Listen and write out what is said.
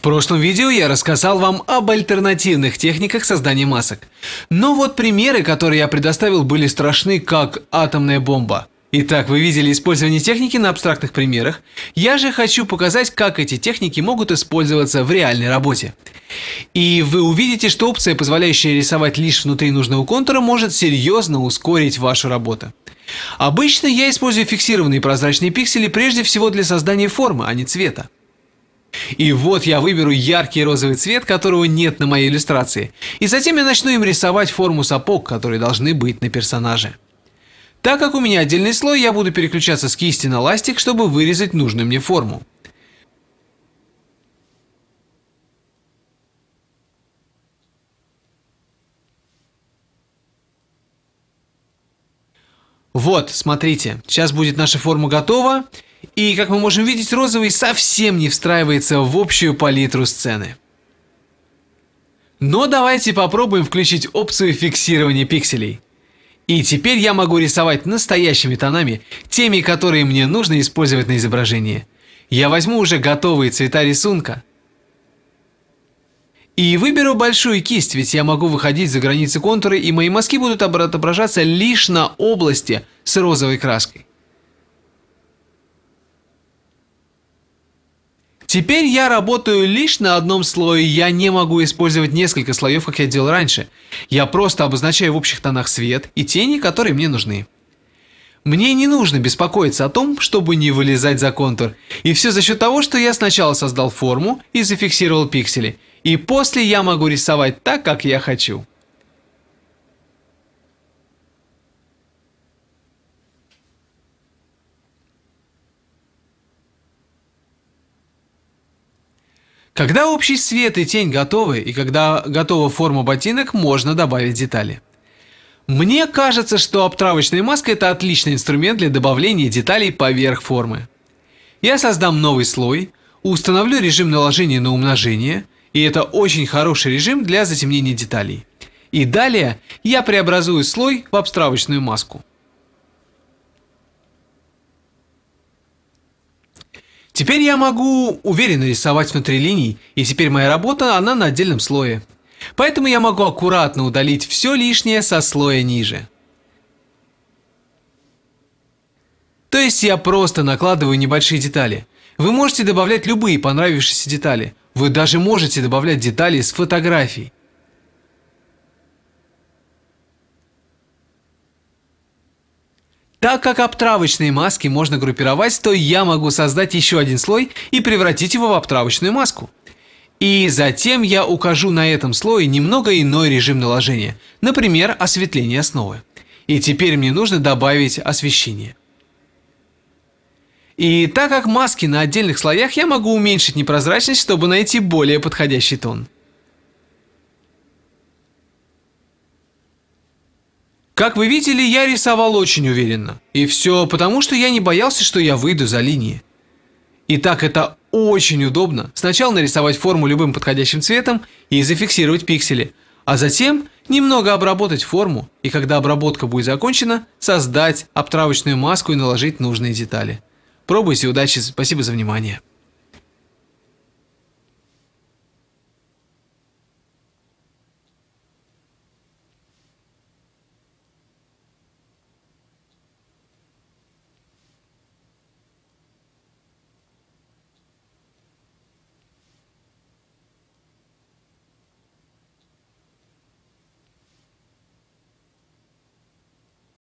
В прошлом видео я рассказал вам об альтернативных техниках создания масок. Но вот примеры, которые я предоставил, были страшны, как атомная бомба. Итак, вы видели использование техники на абстрактных примерах. Я же хочу показать, как эти техники могут использоваться в реальной работе. И вы увидите, что опция, позволяющая рисовать лишь внутри нужного контура, может серьезно ускорить вашу работу. Обычно я использую фиксированные прозрачные пиксели прежде всего для создания формы, а не цвета. И вот я выберу яркий розовый цвет, которого нет на моей иллюстрации. И затем я начну им рисовать форму сапог, которые должны быть на персонаже. Так как у меня отдельный слой, я буду переключаться с кисти на ластик, чтобы вырезать нужную мне форму. Вот, смотрите, сейчас будет наша форма готова. И, как мы можем видеть, розовый совсем не встраивается в общую палитру сцены. Но давайте попробуем включить опцию фиксирования пикселей. И теперь я могу рисовать настоящими тонами, теми, которые мне нужно использовать на изображении. Я возьму уже готовые цвета рисунка. И выберу большую кисть, ведь я могу выходить за границы контуры, и мои мазки будут отображаться лишь на области с розовой краской. Теперь я работаю лишь на одном слое, я не могу использовать несколько слоев, как я делал раньше. Я просто обозначаю в общих тонах свет и тени, которые мне нужны. Мне не нужно беспокоиться о том, чтобы не вылезать за контур. И все за счет того, что я сначала создал форму и зафиксировал пиксели. И после я могу рисовать так, как я хочу. Когда общий свет и тень готовы, и когда готова форма ботинок, можно добавить детали. Мне кажется, что обтравочная маска – это отличный инструмент для добавления деталей поверх формы. Я создам новый слой, установлю режим наложения на умножение, и это очень хороший режим для затемнения деталей. И далее я преобразую слой в обстравочную маску. Теперь я могу уверенно рисовать внутри линий, и теперь моя работа, она на отдельном слое. Поэтому я могу аккуратно удалить все лишнее со слоя ниже. То есть я просто накладываю небольшие детали. Вы можете добавлять любые понравившиеся детали. Вы даже можете добавлять детали с фотографий. Так как обтравочные маски можно группировать, то я могу создать еще один слой и превратить его в обтравочную маску. И затем я укажу на этом слое немного иной режим наложения, например, осветление основы. И теперь мне нужно добавить освещение. И так как маски на отдельных слоях, я могу уменьшить непрозрачность, чтобы найти более подходящий тон. Как вы видели, я рисовал очень уверенно. И все потому, что я не боялся, что я выйду за линии. И так это очень удобно. Сначала нарисовать форму любым подходящим цветом и зафиксировать пиксели, а затем немного обработать форму, и когда обработка будет закончена, создать обтравочную маску и наложить нужные детали. Пробуйте, удачи, спасибо за внимание.